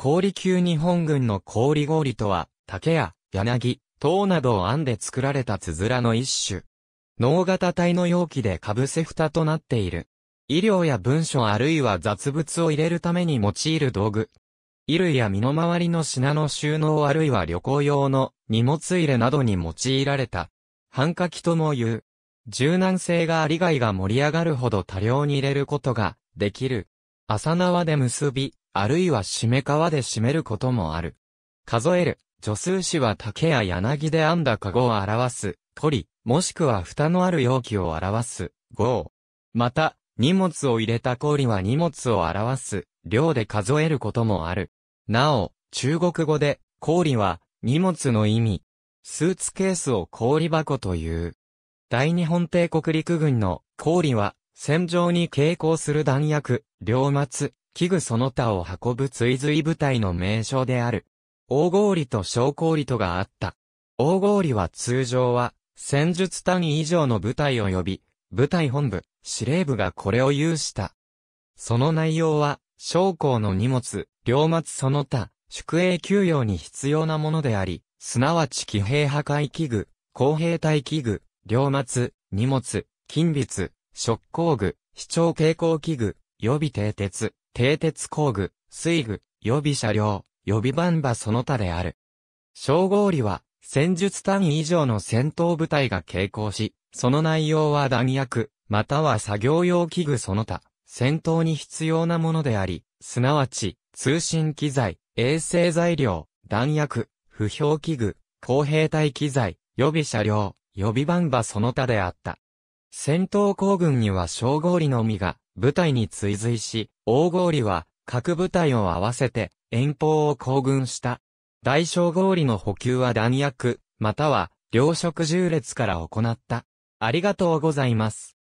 氷級日本軍の氷氷とは、竹や柳、塔などを編んで作られたつづらの一種。脳型体の容器でかぶせ蓋となっている。医療や文書あるいは雑物を入れるために用いる道具。衣類や身の回りの品の収納あるいは旅行用の荷物入れなどに用いられた。ハンカキとも言う。柔軟性がありがいが盛り上がるほど多量に入れることができる。朝縄で結び、あるいは締め皮で締めることもある。数える、助数詞は竹や柳で編んだ籠を表す、鳥、もしくは蓋のある容器を表す、号。また、荷物を入れた氷は荷物を表す、量で数えることもある。なお、中国語で、氷は、荷物の意味。スーツケースを氷箱という。大日本帝国陸軍の氷は、戦場に傾航する弾薬、両末、器具その他を運ぶ追随部隊の名称である。大氷と小氷とがあった。大氷は通常は、戦術単位以上の部隊を呼び、部隊本部、司令部がこれを有した。その内容は、将校の荷物、両末その他、宿営休養に必要なものであり、すなわち騎兵破壊器具、工兵隊器具、両末、荷物、金筆、食工具、視聴傾向器具、予備蹄鉄、蹄鉄工具、水具、予備車両、予備ン場その他である。小合理は、戦術単位以上の戦闘部隊が傾向し、その内容は弾薬、または作業用器具その他、戦闘に必要なものであり、すなわち、通信機材、衛星材料、弾薬、不評器具、公平隊機材、予備車両、予備ン場その他であった。戦闘行軍には小合理のみが部隊に追随し、大氷は各部隊を合わせて遠方を行軍した。大小郡の補給は弾薬、または糧食重列から行った。ありがとうございます。